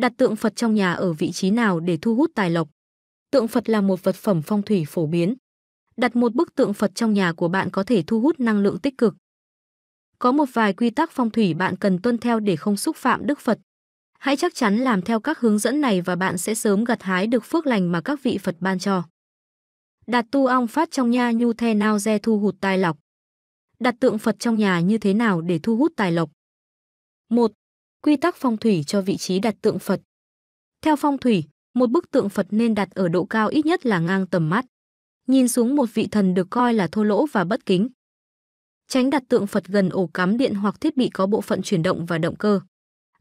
đặt tượng Phật trong nhà ở vị trí nào để thu hút tài lộc. Tượng Phật là một vật phẩm phong thủy phổ biến. Đặt một bức tượng Phật trong nhà của bạn có thể thu hút năng lượng tích cực. Có một vài quy tắc phong thủy bạn cần tuân theo để không xúc phạm Đức Phật. Hãy chắc chắn làm theo các hướng dẫn này và bạn sẽ sớm gặt hái được phước lành mà các vị Phật ban cho. Đặt tu ong phát trong nhà nhu the nào re thu hút tài lộc. Đặt tượng Phật trong nhà như thế nào để thu hút tài lộc? 1 quy tắc phong thủy cho vị trí đặt tượng Phật. Theo phong thủy, một bức tượng Phật nên đặt ở độ cao ít nhất là ngang tầm mắt. Nhìn xuống một vị thần được coi là thô lỗ và bất kính. Tránh đặt tượng Phật gần ổ cắm điện hoặc thiết bị có bộ phận chuyển động và động cơ.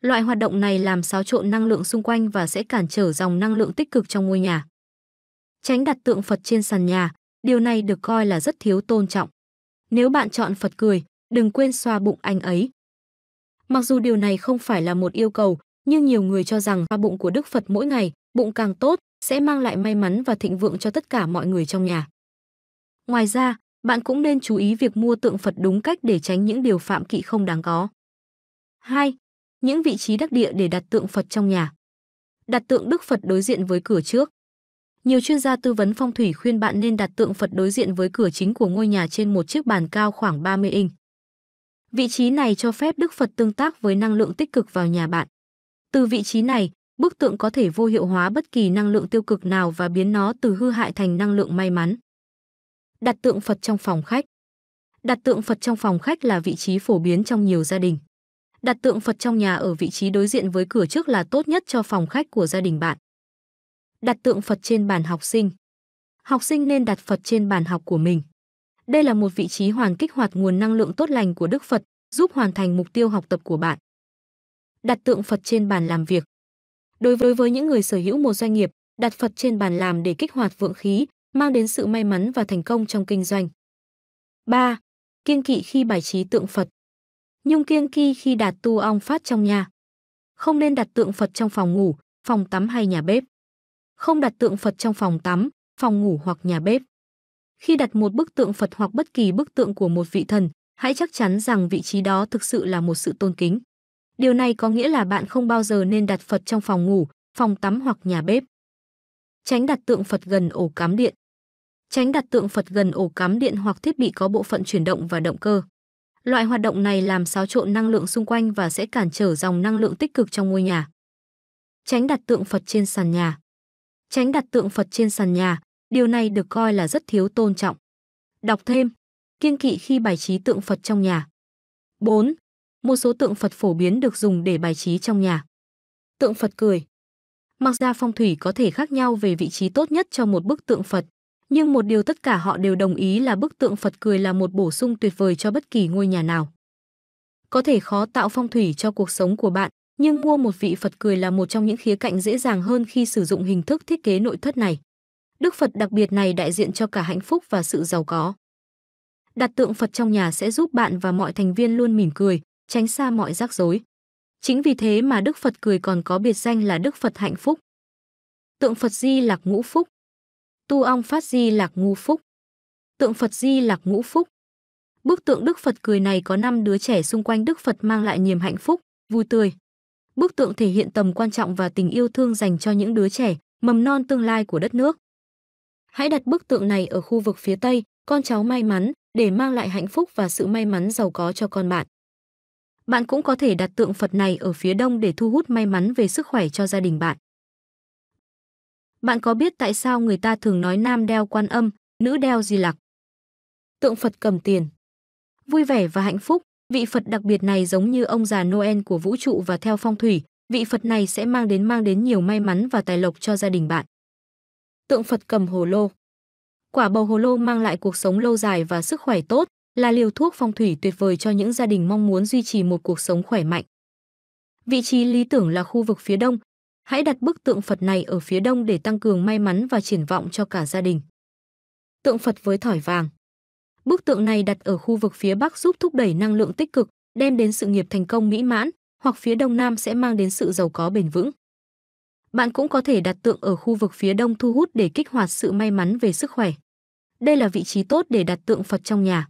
Loại hoạt động này làm xáo trộn năng lượng xung quanh và sẽ cản trở dòng năng lượng tích cực trong ngôi nhà. Tránh đặt tượng Phật trên sàn nhà, điều này được coi là rất thiếu tôn trọng. Nếu bạn chọn Phật cười, đừng quên xoa bụng anh ấy. Mặc dù điều này không phải là một yêu cầu, nhưng nhiều người cho rằng ba bụng của Đức Phật mỗi ngày, bụng càng tốt, sẽ mang lại may mắn và thịnh vượng cho tất cả mọi người trong nhà. Ngoài ra, bạn cũng nên chú ý việc mua tượng Phật đúng cách để tránh những điều phạm kỵ không đáng có. 2. Những vị trí đắc địa để đặt tượng Phật trong nhà. Đặt tượng Đức Phật đối diện với cửa trước. Nhiều chuyên gia tư vấn phong thủy khuyên bạn nên đặt tượng Phật đối diện với cửa chính của ngôi nhà trên một chiếc bàn cao khoảng 30 inch. Vị trí này cho phép Đức Phật tương tác với năng lượng tích cực vào nhà bạn. Từ vị trí này, bức tượng có thể vô hiệu hóa bất kỳ năng lượng tiêu cực nào và biến nó từ hư hại thành năng lượng may mắn. Đặt tượng Phật trong phòng khách. Đặt tượng Phật trong phòng khách là vị trí phổ biến trong nhiều gia đình. Đặt tượng Phật trong nhà ở vị trí đối diện với cửa trước là tốt nhất cho phòng khách của gia đình bạn. Đặt tượng Phật trên bàn học sinh. Học sinh nên đặt Phật trên bàn học của mình. Đây là một vị trí hoàn kích hoạt nguồn năng lượng tốt lành của Đức Phật, giúp hoàn thành mục tiêu học tập của bạn. Đặt tượng Phật trên bàn làm việc. Đối với với những người sở hữu một doanh nghiệp, đặt Phật trên bàn làm để kích hoạt vượng khí, mang đến sự may mắn và thành công trong kinh doanh. 3. kiên kỵ khi bài trí tượng Phật. Nhung kiên kỵ khi đặt tu ong phát trong nhà. Không nên đặt tượng Phật trong phòng ngủ, phòng tắm hay nhà bếp. Không đặt tượng Phật trong phòng tắm, phòng ngủ hoặc nhà bếp. Khi đặt một bức tượng Phật hoặc bất kỳ bức tượng của một vị thần, hãy chắc chắn rằng vị trí đó thực sự là một sự tôn kính. Điều này có nghĩa là bạn không bao giờ nên đặt Phật trong phòng ngủ, phòng tắm hoặc nhà bếp. Tránh đặt tượng Phật gần ổ cắm điện. Tránh đặt tượng Phật gần ổ cắm điện hoặc thiết bị có bộ phận chuyển động và động cơ. Loại hoạt động này làm xáo trộn năng lượng xung quanh và sẽ cản trở dòng năng lượng tích cực trong ngôi nhà. Tránh đặt tượng Phật trên sàn nhà. Tránh đặt tượng Phật trên sàn nhà, Điều này được coi là rất thiếu tôn trọng. Đọc thêm, kiên kỵ khi bài trí tượng Phật trong nhà. 4. Một số tượng Phật phổ biến được dùng để bài trí trong nhà. Tượng Phật cười. Mặc ra phong thủy có thể khác nhau về vị trí tốt nhất cho một bức tượng Phật, nhưng một điều tất cả họ đều đồng ý là bức tượng Phật cười là một bổ sung tuyệt vời cho bất kỳ ngôi nhà nào. Có thể khó tạo phong thủy cho cuộc sống của bạn, nhưng mua một vị Phật cười là một trong những khía cạnh dễ dàng hơn khi sử dụng hình thức thiết kế nội thất này. Đức Phật đặc biệt này đại diện cho cả hạnh phúc và sự giàu có. Đặt tượng Phật trong nhà sẽ giúp bạn và mọi thành viên luôn mỉm cười, tránh xa mọi rắc rối. Chính vì thế mà Đức Phật cười còn có biệt danh là Đức Phật hạnh phúc. Tượng Phật Di Lạc Ngũ Phúc Tu ong phát Di Lạc Ngũ Phúc Tượng Phật Di Lạc Ngũ Phúc Bức tượng Đức Phật cười này có 5 đứa trẻ xung quanh Đức Phật mang lại niềm hạnh phúc, vui tươi. Bức tượng thể hiện tầm quan trọng và tình yêu thương dành cho những đứa trẻ, mầm non tương lai của đất nước. Hãy đặt bức tượng này ở khu vực phía Tây, con cháu may mắn, để mang lại hạnh phúc và sự may mắn giàu có cho con bạn. Bạn cũng có thể đặt tượng Phật này ở phía Đông để thu hút may mắn về sức khỏe cho gia đình bạn. Bạn có biết tại sao người ta thường nói nam đeo quan âm, nữ đeo di lặc? Tượng Phật cầm tiền. Vui vẻ và hạnh phúc, vị Phật đặc biệt này giống như ông già Noel của vũ trụ và theo phong thủy, vị Phật này sẽ mang đến mang đến nhiều may mắn và tài lộc cho gia đình bạn tượng Phật cầm hồ lô. Quả bầu hồ lô mang lại cuộc sống lâu dài và sức khỏe tốt, là liều thuốc phong thủy tuyệt vời cho những gia đình mong muốn duy trì một cuộc sống khỏe mạnh. Vị trí lý tưởng là khu vực phía đông. Hãy đặt bức tượng Phật này ở phía đông để tăng cường may mắn và triển vọng cho cả gia đình. Tượng Phật với thỏi vàng. Bức tượng này đặt ở khu vực phía bắc giúp thúc đẩy năng lượng tích cực, đem đến sự nghiệp thành công mỹ mãn, hoặc phía đông nam sẽ mang đến sự giàu có bền vững. Bạn cũng có thể đặt tượng ở khu vực phía đông thu hút để kích hoạt sự may mắn về sức khỏe. Đây là vị trí tốt để đặt tượng Phật trong nhà.